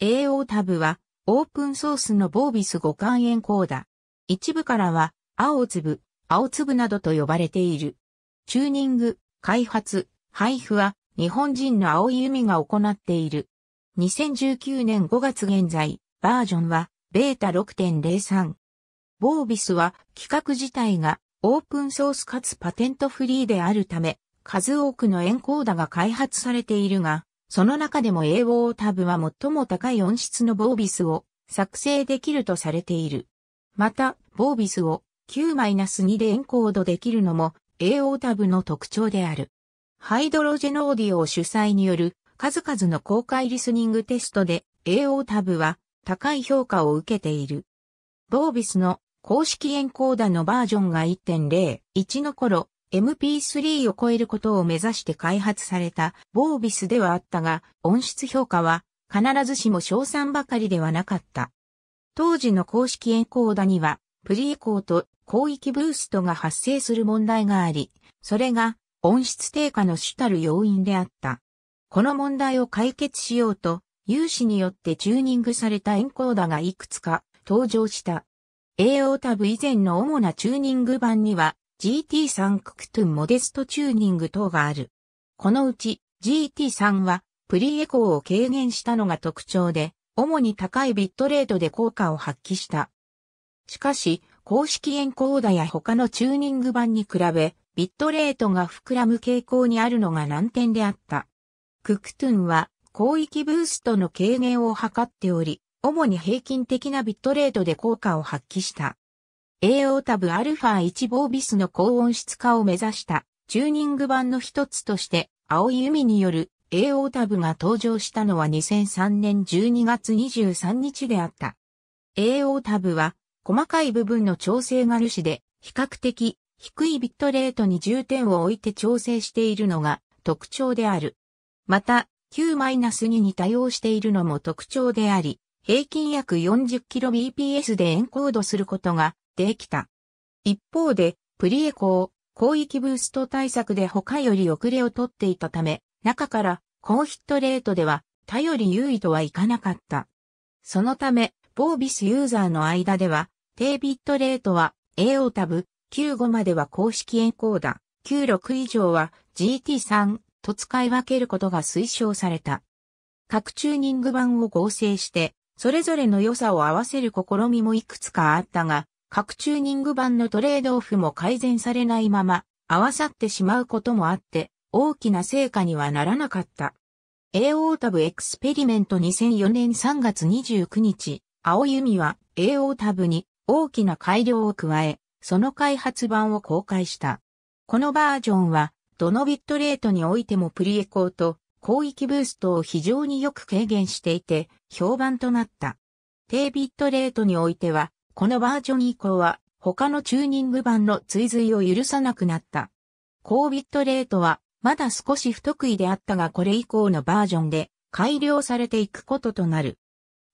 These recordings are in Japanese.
AO タブはオープンソースのボービス互換エンコーダ。一部からは青粒、青粒などと呼ばれている。チューニング、開発、配布は日本人の青い海が行っている。2019年5月現在、バージョンはベータ6.03。ボービスは企画自体がオープンソースかつパテントフリーであるため、数多くのエンコーダが開発されているが、その中でも AO タブは最も高い音質のボービスを作成できるとされている。また、ボービスを9 2でエンコードできるのも AO タブの特徴である。ハイドロジェノオーディオ主催による数々の公開リスニングテストで AO タブは高い評価を受けている。ボービスの公式エンコーダのバージョンが1.01の頃、MP3 を超えることを目指して開発されたボービスではあったが、音質評価は必ずしも賞賛ばかりではなかった。当時の公式エンコーダには、プリエコーと広域ブーストが発生する問題があり、それが音質低下の主たる要因であった。この問題を解決しようと、有志によってチューニングされたエンコーダがいくつか登場した。AO タブ以前の主なチューニング版には、GT3 ククトゥンモデストチューニング等がある。このうち GT3 はプリエコーを軽減したのが特徴で、主に高いビットレートで効果を発揮した。しかし、公式エンコーダや他のチューニング版に比べ、ビットレートが膨らむ傾向にあるのが難点であった。ククトゥンは広域ブーストの軽減を図っており、主に平均的なビットレートで効果を発揮した。AO タブ α1 ボービスの高音質化を目指したチューニング版の一つとして、青い海による AO タブが登場したのは2003年12月23日であった。AO タブは細かい部分の調整が主で比較的低いビットレートに重点を置いて調整しているのが特徴である。また Q-2 に対応しているのも特徴であり、平均約 40kbps でエンコードすることができた。一方で、プリエを広域ブースト対策で他より遅れをとっていたため、中から高ヒットレートでは、頼り優位とはいかなかった。そのため、ボービスユーザーの間では、低ビットレートは AO タブ、95までは公式エンコーダ、96以上は GT3 と使い分けることが推奨された。各チューニング版を合成して、それぞれの良さを合わせる試みもいくつかあったが、各チューニング版のトレードオフも改善されないまま、合わさってしまうこともあって、大きな成果にはならなかった。AO タブエクスペリメント2004年3月29日、青弓は AO タブに大きな改良を加え、その開発版を公開した。このバージョンは、どのビットレートにおいてもプリエコーと広域ブーストを非常によく軽減していて、評判となった。低ビットレートにおいては、このバージョン以降は他のチューニング版の追随を許さなくなった。高ビットレートはまだ少し不得意であったがこれ以降のバージョンで改良されていくこととなる。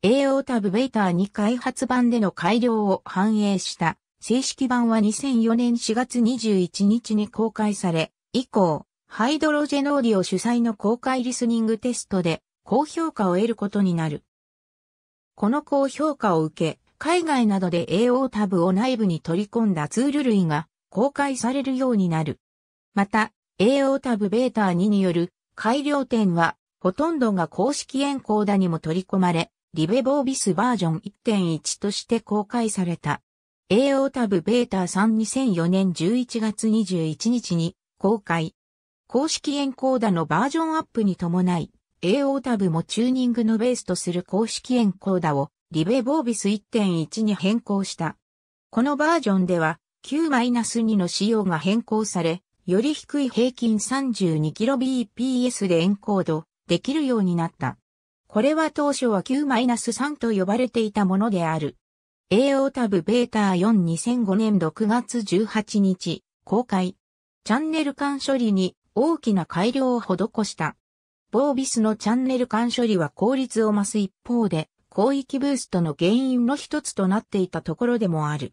AO タブベーター2開発版での改良を反映した正式版は2004年4月21日に公開され、以降、ハイドロジェノーディオ主催の公開リスニングテストで高評価を得ることになる。この高評価を受け、海外などで AO タブを内部に取り込んだツール類が公開されるようになる。また、AO タブベータ2による改良点は、ほとんどが公式エンコーダにも取り込まれ、リベボービスバージョン1.1として公開された。AO タブベータ32004年11月21日に公開。公式エンコーダのバージョンアップに伴い、AO タブもチューニングのベースとする公式エンコーダをリベボービス1.1に変更した。このバージョンでは9 2の仕様が変更され、より低い平均 32kbps でエンコードできるようになった。これは当初は9 3と呼ばれていたものである。AO タブベータ4 2005年6月18日公開。チャンネル間処理に大きな改良を施した。ボービスのチャンネル間処理は効率を増す一方で、広域ブーストの原因の一つとなっていたところでもある。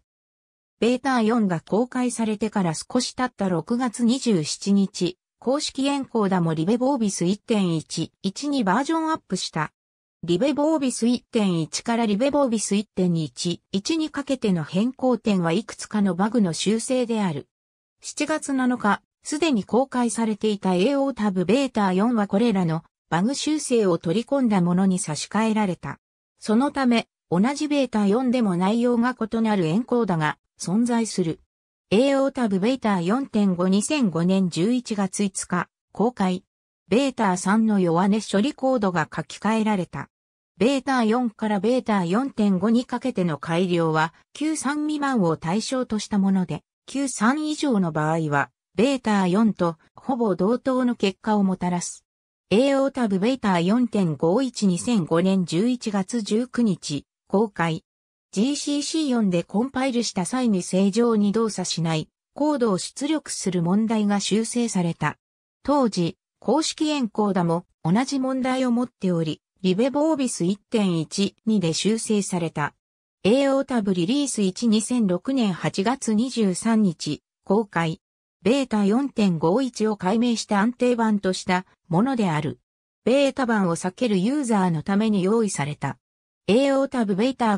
ベータ4が公開されてから少し経った6月27日、公式エンコーダもリベボービス1.1.1にバージョンアップした。リベボービス1.1からリベボービス1.1.1にかけての変更点はいくつかのバグの修正である。7月7日、すでに公開されていた AO タブベータ4はこれらのバグ修正を取り込んだものに差し替えられた。そのため、同じベータ4でも内容が異なるエンコーダが存在する。AO タブベータ4.52005年11月5日、公開。ベータ3の弱音処理コードが書き換えられた。ベータ4からベータ4.5にかけての改良は、Q3 未満を対象としたもので、Q3 以上の場合は、ベータ4とほぼ同等の結果をもたらす。AO タブベイター4.512005年11月19日、公開。GCC4 でコンパイルした際に正常に動作しないコードを出力する問題が修正された。当時、公式エンコーダも同じ問題を持っており、リベボービス1.12で修正された。AO タブリリース12006年8月23日、公開。ベータ4.51を解明した安定版としたものである。ベータ版を避けるユーザーのために用意された。AO タブベーター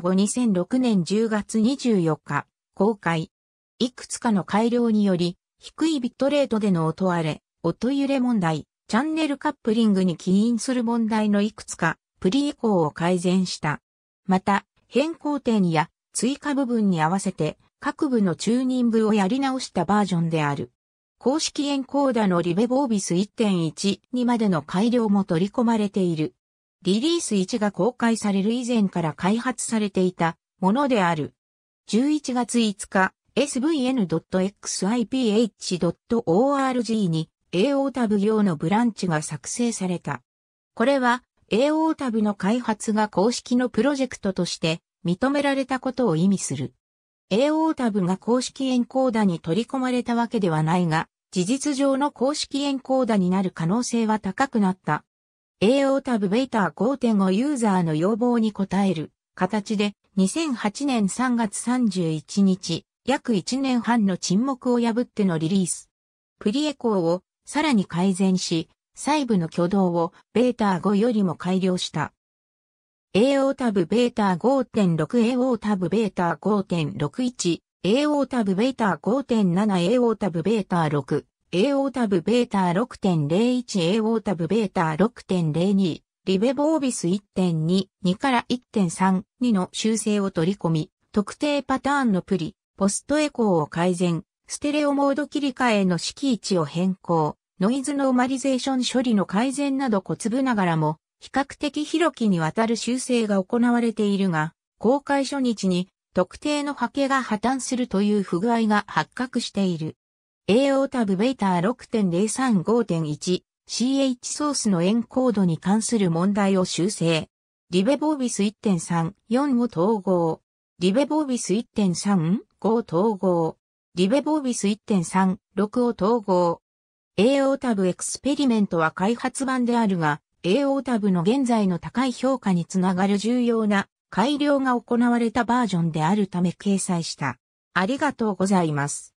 52006年10月24日、公開。いくつかの改良により、低いビットレートでの音荒れ、音揺れ問題、チャンネルカップリングに起因する問題のいくつか、プリコーを改善した。また、変更点や追加部分に合わせて、各部のチューニングをやり直したバージョンである。公式エンコーダのリベボービス1 1にまでの改良も取り込まれている。リリース1が公開される以前から開発されていたものである。11月5日、svn.xiph.org に AO タブ用のブランチが作成された。これは AO タブの開発が公式のプロジェクトとして認められたことを意味する。AO タブが公式エンコーダに取り込まれたわけではないが、事実上の公式エンコーダになる可能性は高くなった。AO タブベータ5.5ユーザーの要望に応える形で2008年3月31日、約1年半の沈黙を破ってのリリース。プリエコーをさらに改善し、細部の挙動をベータ5よりも改良した。AO タブベータ 5.6AO タブベータ5.61 AO タブベータ 5.7AO タブベータ 6AO タブベータ 6.01AO タブベータ6.02リベボービス1.2、2から1.3、2の修正を取り込み、特定パターンのプリ、ポストエコーを改善、ステレオモード切り替えの式位置を変更、ノイズノーマリゼーション処理の改善など小粒ながらも、比較的広きにわたる修正が行われているが、公開初日に特定の波形が破綻するという不具合が発覚している。AO タブベータ6.035.1 CH ソースのエンコードに関する問題を修正。リベボービス1.34を統合。リベボービス1.35を統合。リベボービス1.36を統合。AO タブエクスペリメントは開発版であるが、AO タブの現在の高い評価につながる重要な改良が行われたバージョンであるため掲載した。ありがとうございます。